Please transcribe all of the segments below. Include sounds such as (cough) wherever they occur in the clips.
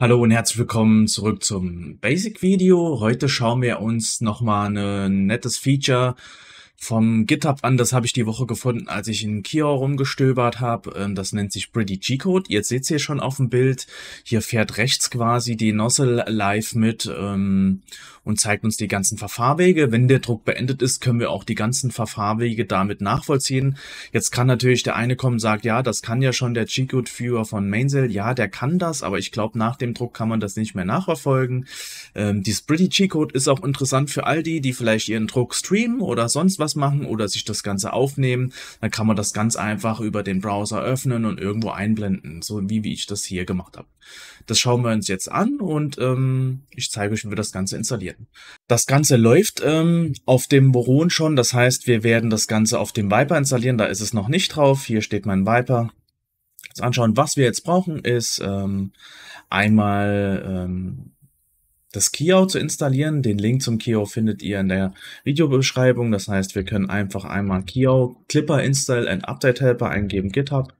Hallo und herzlich willkommen zurück zum Basic Video. Heute schauen wir uns nochmal ein nettes Feature vom GitHub an, das habe ich die Woche gefunden, als ich in Kia rumgestöbert habe. Ähm, das nennt sich Pretty G-Code. Jetzt seht ihr schon auf dem Bild. Hier fährt rechts quasi die Nozzle live mit ähm, und zeigt uns die ganzen Verfahrwege. Wenn der Druck beendet ist, können wir auch die ganzen Verfahrwege damit nachvollziehen. Jetzt kann natürlich der eine kommen und sagt, ja, das kann ja schon der G-Code Viewer von Mainsail. Ja, der kann das, aber ich glaube, nach dem Druck kann man das nicht mehr nachverfolgen. Ähm, dieses Pretty G-Code ist auch interessant für all die, die vielleicht ihren Druck streamen oder sonst was Podcast machen oder sich das Ganze aufnehmen, dann kann man das ganz einfach über den Browser öffnen und irgendwo einblenden, so wie, wie ich das hier gemacht habe. Das schauen wir uns jetzt an und ähm, ich zeige euch, wie wir das Ganze installieren. Das Ganze läuft ähm, auf dem Boron schon, das heißt, wir werden das Ganze auf dem Viper installieren, da ist es noch nicht drauf, hier steht mein Viper. Jetzt anschauen, was wir jetzt brauchen, ist ähm, einmal ähm, das Kio zu installieren. Den Link zum Kio findet ihr in der Videobeschreibung. Das heißt, wir können einfach einmal Kio Clipper Install and Update Helper eingeben, GitHub.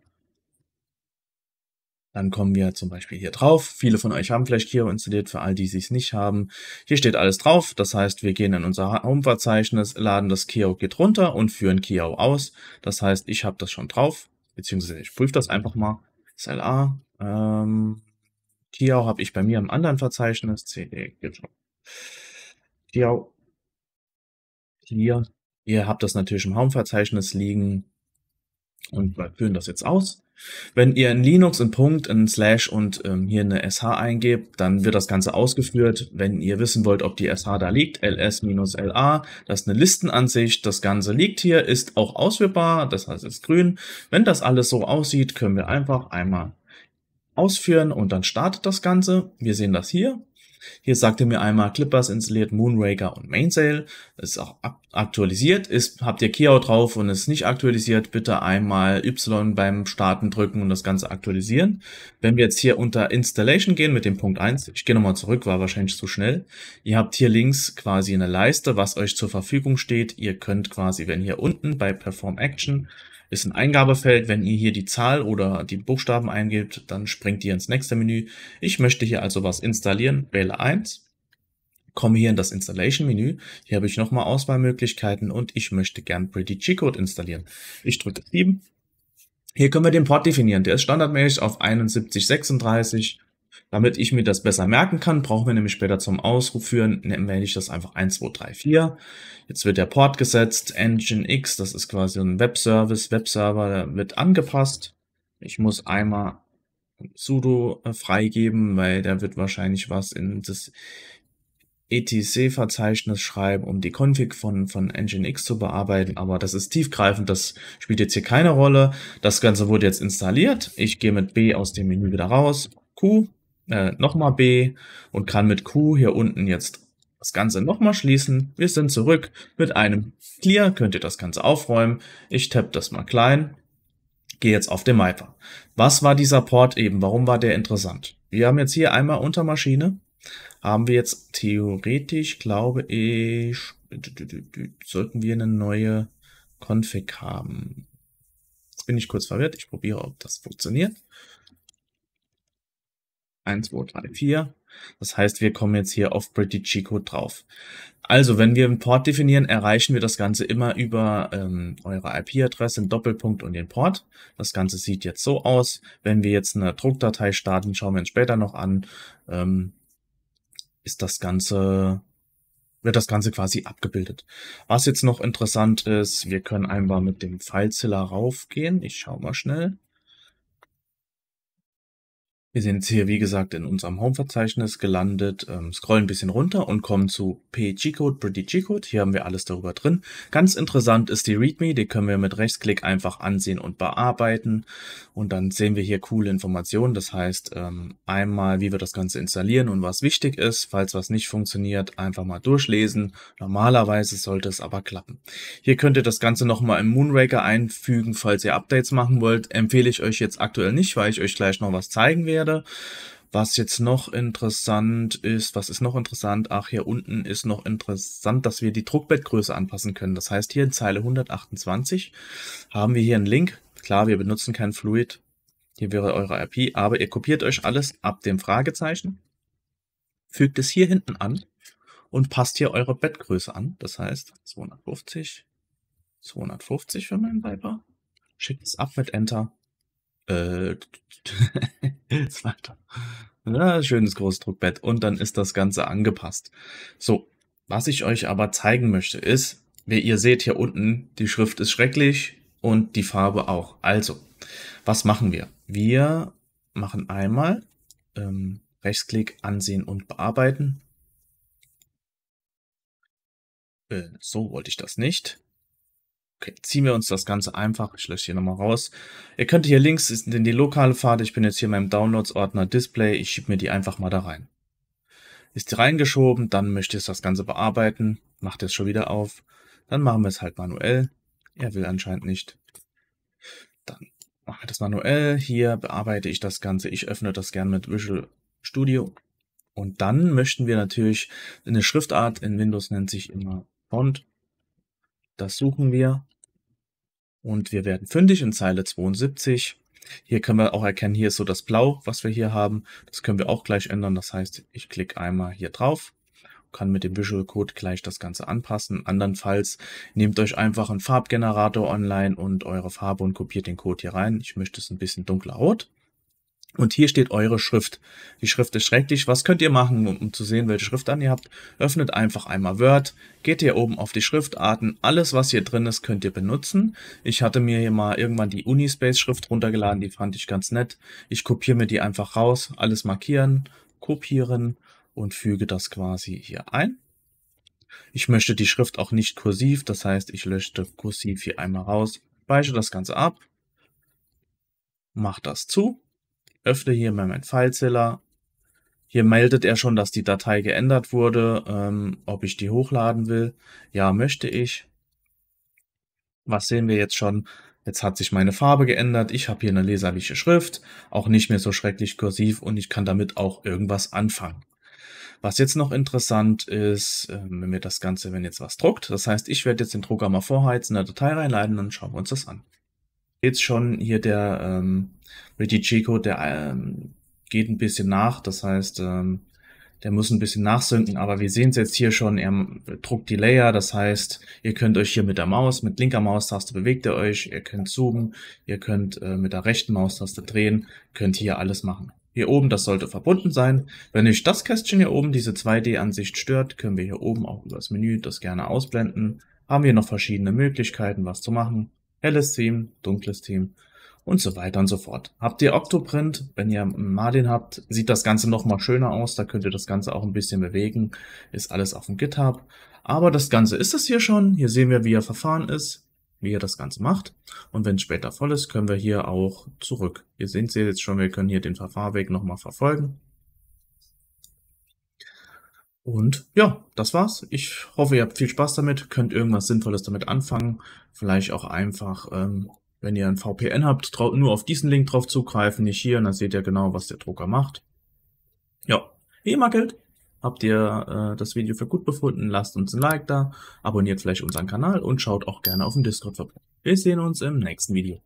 Dann kommen wir zum Beispiel hier drauf. Viele von euch haben vielleicht Kio installiert, für all die, die es nicht haben. Hier steht alles drauf. Das heißt, wir gehen in unser Home-Verzeichnis, laden das Kio-Git runter und führen Kio aus. Das heißt, ich habe das schon drauf, beziehungsweise ich prüfe das einfach mal. SLA, ähm, Tiau habe ich bei mir im anderen Verzeichnis. CD, genau. Tiau. Hier. Ihr habt das natürlich im Home-Verzeichnis liegen. Und wir führen das jetzt aus. Wenn ihr in Linux einen Punkt, einen Slash und ähm, hier eine SH eingebt, dann wird das Ganze ausgeführt. Wenn ihr wissen wollt, ob die SH da liegt, ls-la, das ist eine Listenansicht. Das Ganze liegt hier, ist auch ausführbar, das heißt, es ist grün. Wenn das alles so aussieht, können wir einfach einmal ausführen und dann startet das Ganze. Wir sehen das hier. Hier sagte mir einmal Clippers installiert, Moonraker und Mainsail. Das ist auch aktualisiert. Ist, habt ihr Keau drauf und ist nicht aktualisiert, bitte einmal Y beim Starten drücken und das Ganze aktualisieren. Wenn wir jetzt hier unter Installation gehen mit dem Punkt 1, ich gehe nochmal zurück, war wahrscheinlich zu schnell. Ihr habt hier links quasi eine Leiste, was euch zur Verfügung steht. Ihr könnt quasi, wenn hier unten bei Perform Action ist ein Eingabefeld. Wenn ihr hier die Zahl oder die Buchstaben eingebt, dann springt ihr ins nächste Menü. Ich möchte hier also was installieren. Wähle Zeile 1, komme hier in das Installation-Menü. Hier habe ich nochmal Auswahlmöglichkeiten und ich möchte gern Pretty G-Code installieren. Ich drücke 7. Hier können wir den Port definieren. Der ist standardmäßig auf 7136. Damit ich mir das besser merken kann, brauchen wir nämlich später zum Ausruf führen, werde ich das einfach 1234. Jetzt wird der Port gesetzt, Engine X, das ist quasi ein Webservice, Webserver wird angepasst. Ich muss einmal sudo äh, freigeben, weil der wird wahrscheinlich was in das ETC-Verzeichnis schreiben, um die Config von, von Nginx zu bearbeiten, aber das ist tiefgreifend, das spielt jetzt hier keine Rolle. Das Ganze wurde jetzt installiert. Ich gehe mit B aus dem Menü wieder raus, Q, äh, nochmal B und kann mit Q hier unten jetzt das Ganze nochmal schließen. Wir sind zurück. Mit einem Clear könnt ihr das Ganze aufräumen. Ich tappe das mal klein gehe jetzt auf den Viper. Was war dieser Port eben? Warum war der interessant? Wir haben jetzt hier einmal unter Maschine, haben wir jetzt theoretisch, glaube ich, sollten wir eine neue Config haben. Jetzt bin ich kurz verwirrt. Ich probiere, ob das funktioniert. 1, 2, 3, 4. Das heißt, wir kommen jetzt hier auf Pretty Chico drauf. Also, wenn wir einen Port definieren, erreichen wir das Ganze immer über ähm, eure IP-Adresse, den Doppelpunkt und den Port. Das Ganze sieht jetzt so aus. Wenn wir jetzt eine Druckdatei starten, schauen wir uns später noch an, ähm, ist das Ganze, wird das Ganze quasi abgebildet. Was jetzt noch interessant ist, wir können einmal mit dem Pfeilziller raufgehen. Ich schau mal schnell. Wir sind jetzt hier, wie gesagt, in unserem Home-Verzeichnis gelandet, ähm, scrollen ein bisschen runter und kommen zu PG-Code, Pretty-G-Code. Hier haben wir alles darüber drin. Ganz interessant ist die README, die können wir mit Rechtsklick einfach ansehen und bearbeiten. Und dann sehen wir hier coole Informationen. Das heißt, ähm, einmal, wie wir das Ganze installieren und was wichtig ist. Falls was nicht funktioniert, einfach mal durchlesen. Normalerweise sollte es aber klappen. Hier könnt ihr das Ganze nochmal im Moonraker einfügen, falls ihr Updates machen wollt. Empfehle ich euch jetzt aktuell nicht, weil ich euch gleich noch was zeigen werde werde. Was jetzt noch interessant ist, was ist noch interessant? Ach, hier unten ist noch interessant, dass wir die Druckbettgröße anpassen können. Das heißt, hier in Zeile 128 haben wir hier einen Link. Klar, wir benutzen kein Fluid. Hier wäre eure IP, aber ihr kopiert euch alles ab dem Fragezeichen, fügt es hier hinten an und passt hier eure Bettgröße an. Das heißt, 250, 250 für meinen Viper. Schickt es ab mit Enter äh, Slider. (laughs) Ja, schönes Großdruckbett. Und dann ist das Ganze angepasst. So, was ich euch aber zeigen möchte ist, wie ihr seht hier unten, die Schrift ist schrecklich und die Farbe auch. Also, was machen wir? Wir machen einmal ähm, Rechtsklick ansehen und bearbeiten. Äh, so wollte ich das nicht ziehen wir uns das Ganze einfach. Ich lösche hier nochmal raus. Ihr könnt hier links ist in die lokale Pfade. Ich bin jetzt hier in meinem Downloads-Ordner Display. Ich schiebe mir die einfach mal da rein. Ist die reingeschoben, dann möchte ich das Ganze bearbeiten. Macht es schon wieder auf. Dann machen wir es halt manuell. Er will anscheinend nicht. Dann machen wir das manuell. Hier bearbeite ich das Ganze. Ich öffne das gerne mit Visual Studio. Und dann möchten wir natürlich eine Schriftart in Windows nennt sich immer Font. Das suchen wir. Und wir werden fündig in Zeile 72. Hier können wir auch erkennen, hier ist so das Blau, was wir hier haben. Das können wir auch gleich ändern. Das heißt, ich klicke einmal hier drauf, kann mit dem Visual Code gleich das Ganze anpassen. Andernfalls nehmt euch einfach einen Farbgenerator online und eure Farbe und kopiert den Code hier rein. Ich möchte es ein bisschen dunkler rot. Und hier steht eure Schrift. Die Schrift ist schrecklich. Was könnt ihr machen, um, um zu sehen, welche Schrift an ihr habt? Öffnet einfach einmal Word, geht hier oben auf die Schriftarten. Alles, was hier drin ist, könnt ihr benutzen. Ich hatte mir hier mal irgendwann die Unispace-Schrift runtergeladen. Die fand ich ganz nett. Ich kopiere mir die einfach raus. Alles markieren, kopieren und füge das quasi hier ein. Ich möchte die Schrift auch nicht kursiv. Das heißt, ich lösche kursiv hier einmal raus, Beische das Ganze ab, Mach das zu öffne hier mal meinen Filezeller. Hier meldet er schon, dass die Datei geändert wurde, ähm, ob ich die hochladen will. Ja, möchte ich. Was sehen wir jetzt schon? Jetzt hat sich meine Farbe geändert. Ich habe hier eine leserliche Schrift, auch nicht mehr so schrecklich kursiv und ich kann damit auch irgendwas anfangen. Was jetzt noch interessant ist, ähm, wenn mir das Ganze, wenn jetzt was druckt, das heißt, ich werde jetzt den Drucker mal vorheizen, eine Datei reinleiten, dann schauen wir uns das an jetzt schon hier der ähm, Ricky Chico, der ähm, geht ein bisschen nach, das heißt, ähm, der muss ein bisschen nachsinken, aber wir sehen es jetzt hier schon, er äh, druckt die Layer, das heißt, ihr könnt euch hier mit der Maus, mit linker Maustaste bewegt ihr euch, ihr könnt zoomen, ihr könnt äh, mit der rechten Maustaste drehen, könnt hier alles machen. Hier oben, das sollte verbunden sein. Wenn euch das Kästchen hier oben, diese 2D-Ansicht stört, können wir hier oben auch über das Menü das gerne ausblenden. Haben wir noch verschiedene Möglichkeiten, was zu machen helles Team, dunkles Team und so weiter und so fort. Habt ihr Octoprint, wenn ihr einen Marlin habt, sieht das Ganze nochmal schöner aus, da könnt ihr das Ganze auch ein bisschen bewegen, ist alles auf dem GitHub. Aber das Ganze ist es hier schon, hier sehen wir, wie ihr Verfahren ist, wie ihr das Ganze macht. Und wenn es später voll ist, können wir hier auch zurück. Ihr seht es jetzt schon, wir können hier den Verfahrweg nochmal verfolgen. Und ja, das war's. Ich hoffe, ihr habt viel Spaß damit, könnt irgendwas Sinnvolles damit anfangen. Vielleicht auch einfach, ähm, wenn ihr ein VPN habt, nur auf diesen Link drauf zugreifen, nicht hier, und dann seht ihr genau, was der Drucker macht. Ja, wie immer gilt, habt ihr äh, das Video für gut befunden, lasst uns ein Like da, abonniert vielleicht unseren Kanal und schaut auch gerne auf dem Discord vorbei. Wir sehen uns im nächsten Video.